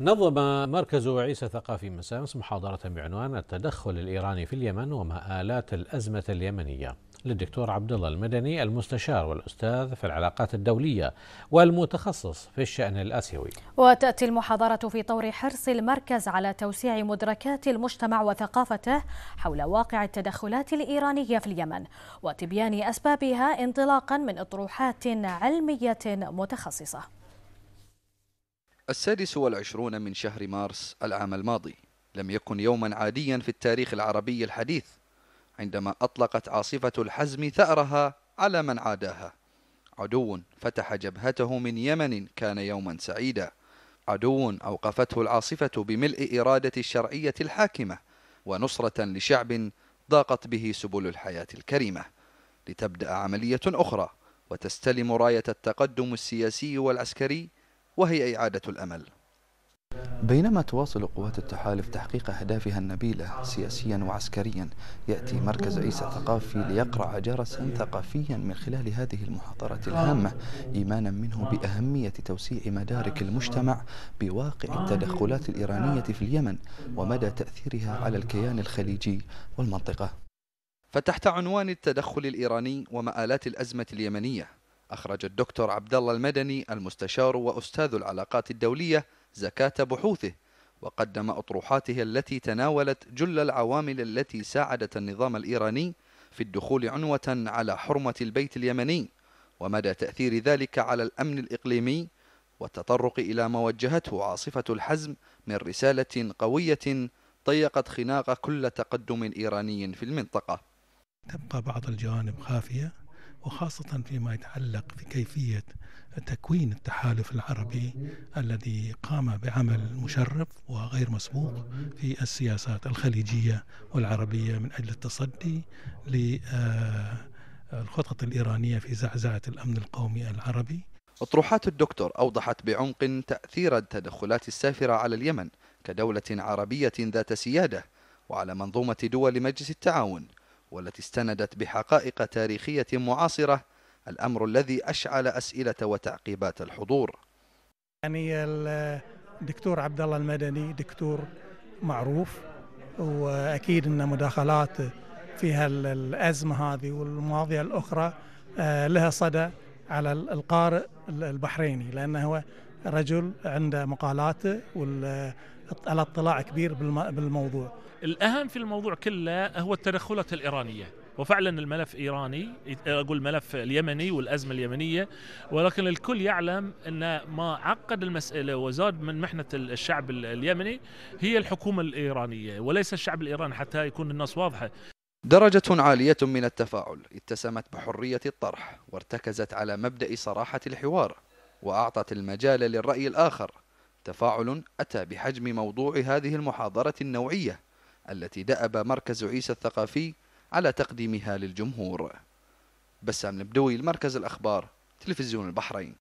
نظم مركز عيسى ثقافي مساء محاضرة بعنوان التدخل الإيراني في اليمن ومآلات الأزمة اليمنية للدكتور عبد الله المدني المستشار والاستاذ في العلاقات الدوليه والمتخصص في الشان الاسيوي. وتاتي المحاضره في طور حرص المركز على توسيع مدركات المجتمع وثقافته حول واقع التدخلات الايرانيه في اليمن وتبيان اسبابها انطلاقا من اطروحات علميه متخصصه. السادس والعشرون من شهر مارس العام الماضي لم يكن يوما عاديا في التاريخ العربي الحديث عندما أطلقت عاصفة الحزم ثأرها على من عاداها عدو فتح جبهته من يمن كان يوما سعيدا عدو أوقفته العاصفة بملء إرادة الشرعية الحاكمة ونصرة لشعب ضاقت به سبل الحياة الكريمة لتبدأ عملية أخرى وتستلم راية التقدم السياسي والعسكري وهي إعادة الأمل بينما تواصل قوات التحالف تحقيق أهدافها النبيلة سياسيا وعسكريا يأتي مركز عيسى الثقافي ليقرع جرسا ثقافيا من خلال هذه المحاضرة الهامة إيمانا منه بأهمية توسيع مدارك المجتمع بواقع التدخلات الإيرانية في اليمن ومدى تأثيرها على الكيان الخليجي والمنطقة فتحت عنوان التدخل الإيراني ومآلات الأزمة اليمنية أخرج الدكتور عبد الله المدني المستشار وأستاذ العلاقات الدولية زكاة بحوثه وقدم أطروحاته التي تناولت جل العوامل التي ساعدت النظام الإيراني في الدخول عنوة على حرمة البيت اليمني ومدى تأثير ذلك على الأمن الإقليمي والتطرق إلى ما وجهته عاصفة الحزم من رسالة قوية ضيقت خناق كل تقدم إيراني في المنطقة تبقى بعض الجوانب خافية وخاصة فيما يتعلق في كيفية تكوين التحالف العربي الذي قام بعمل مشرف وغير مسبوق في السياسات الخليجية والعربية من أجل التصدي للخطط آه، الإيرانية في زعزعة الأمن القومي العربي أطروحات الدكتور أوضحت بعمق تأثير التدخلات السافرة على اليمن كدولة عربية ذات سيادة وعلى منظومة دول مجلس التعاون والتي استندت بحقائق تاريخية معاصرة الأمر الذي أشعل أسئلة وتعقيبات الحضور يعني الدكتور عبد الله المدني دكتور معروف وأكيد أن مداخلات في الأزمة هذه والمواضيع الأخرى آه، لها صدى على القارئ البحريني لأنه هو رجل عنده مقالاته وعلى اطلاع كبير بالموضوع الأهم في الموضوع كله هو التدخلات الإيرانية وفعلا الملف ايراني اقول ملف اليمني والازمه اليمنيه ولكن الكل يعلم ان ما عقد المساله وزاد من محنه الشعب اليمني هي الحكومه الايرانيه وليس الشعب الايراني حتى يكون الناس واضحه. درجة عالية من التفاعل اتسمت بحرية الطرح وارتكزت على مبدأ صراحة الحوار وأعطت المجال للرأي الآخر تفاعل أتى بحجم موضوع هذه المحاضرة النوعية التي دأب مركز عيسى الثقافي على تقديمها للجمهور بسام البدوي المركز الأخبار تلفزيون البحرين